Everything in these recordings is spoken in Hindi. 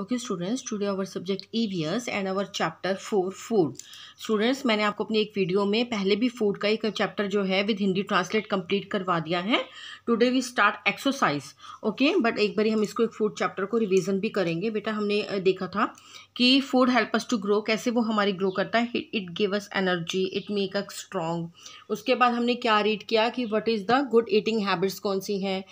okay students today our subject EVS and our chapter four food students मैंने आपको अपने एक वीडियो में पहले भी फूड का एक चैप्टर जो है विद हिंदी ट्रांसलेट कंप्लीट करवा दिया है today we start exercise okay but एक बारी हम इसको एक फूड चैप्टर को रिवीजन भी करेंगे बेटा हमने देखा था कि food help us to grow कैसे वो हमारी ग्रो करता है it give us energy it make us strong उसके बाद हमने क्या रीड किया कि what is the good eating habits कौन सी हैं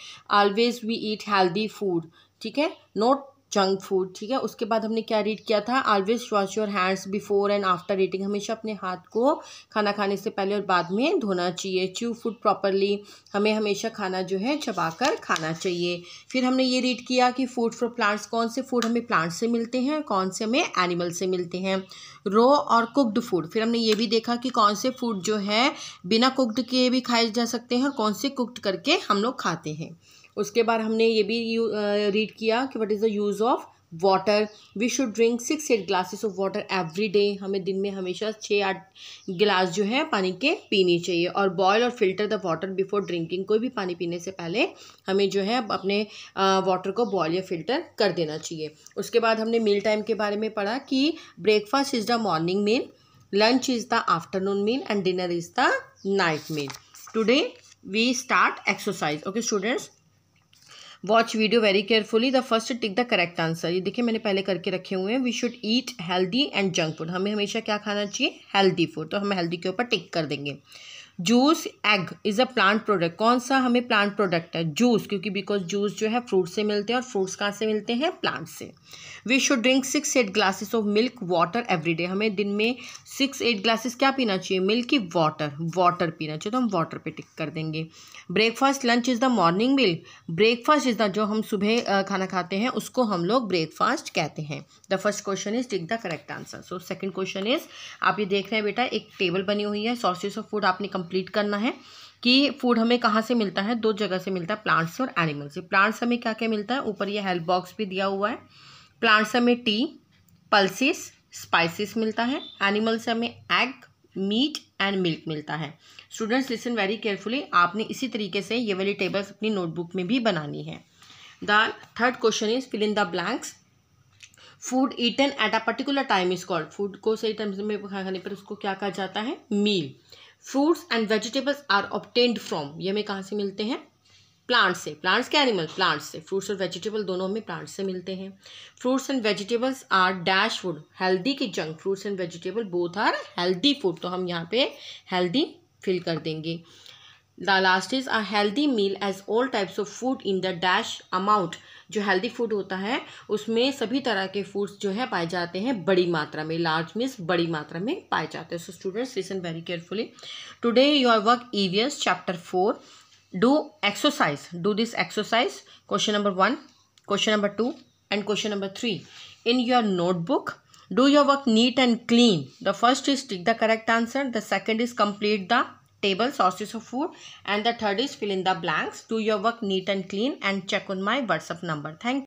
always we eat healthy food ठीक है नोट जंक फूड ठीक है उसके बाद हमने क्या रीड किया था always wash your hands before and after eating हमेशा अपने हाथ को खाना खाने से पहले और बाद में धोना चाहिए च्यू फूड प्रॉपरली हमें हमेशा खाना जो है चबाकर खाना चाहिए फिर हमने ये रीड किया कि फूड फॉर प्लांट्स कौन से फूड हमें प्लांट्स से मिलते हैं कौन से हमें एनिमल से मिलते हैं रो और कुक्ड फूड फिर हमने ये भी देखा कि कौन से फूड जो है बिना कुक्ड के भी खाए जा सकते हैं और कौन से कुक्ड करके हम लोग खाते हैं उसके बाद हमने ये भी रीड किया कि what is the use of water we should drink six eight glasses of water every day हमें दिन में हमेशा छः आठ गिलास जो है पानी के पीने चाहिए और बॉयल और filter the water before drinking कोई भी पानी पीने से पहले हमें जो है अपने वाटर को बॉयल या फिल्टर कर देना चाहिए उसके बाद हमने मील टाइम के बारे में पढ़ा कि breakfast is the morning meal lunch is the afternoon meal and dinner is the night meal today we start exercise okay students watch video very carefully the first tick the correct answer ये देखिए मैंने पहले करके रखे हुए हैं we should eat healthy and junk food हमें हमेशा क्या खाना चाहिए हेल्दी फूड तो हम हेल्दी के ऊपर टिक कर देंगे juice egg is a plant product कौन सा हमें प्लांट प्रोडक्ट है जूस क्योंकि बिकॉज जूस जो है फ्रूट से मिलते हैं और फ्रूट्स कहाँ से मिलते हैं प्लांट से we should drink six eight glasses of milk water every day हमें दिन में सिक्स एट ग्लासेस क्या पीना चाहिए मिल्क की वाटर वाटर पीना चाहिए तो हम वाटर पे टिक कर देंगे breakfast lunch is the morning meal breakfast is the जो हम सुबह खाना खाते हैं उसको हम लोग ब्रेकफास्ट कहते हैं the first question is tick the correct answer so second question is आप ये देख रहे हैं बेटा एक टेबल बनी हुई है सोर्सेज ऑफ फूड आपने कंप्लीट करना है कि फूड हमें कहाँ से मिलता है दो जगह से मिलता है प्लांट्स और एनिमल से प्लांट्स हमें क्या क्या मिलता है ऊपर ये हेल्प बॉक्स भी दिया हुआ है प्लांट्स हमें टी पल्सिस स्पाइसिस मिलता है एनिमल से हमें एग मीट एंड मिल्क मिलता है स्टूडेंट्स लिसन वेरी केयरफुली आपने इसी तरीके से ये वाली टेबल्स अपनी नोटबुक में भी बनानी है the third question is fill in the blanks food eaten at a particular time is called food को सही टाइम में खाने पर उसको क्या कहा जाता है meal fruits and vegetables are obtained from ये हमें कहाँ से मिलते हैं प्लांट्स से प्लांट्स के एनिमल प्लांट्स से फ्रूट्स और वेजिटेबल दोनों हमें प्लांट्स से मिलते हैं fruits and vegetables are dash food healthy के junk fruits and vegetable both are healthy food तो हम यहाँ पे हेल्दी फिल कर देंगे the last is a healthy meal has all types of food in the dash amount जो हेल्दी फूड होता है उसमें सभी तरह के फूड्स जो है पाए जाते हैं बड़ी मात्रा में लार्ज मीन्स बड़ी मात्रा में पाए जाते हैं so students listen very carefully today your work EVS chapter four do exercise do this exercise question number one question number two and question number three in your notebook do your work neat and clean the first is tick the correct answer the second is complete the table sources of food and the third is fill in the blanks do your work neat and clean and check on my whatsapp number thank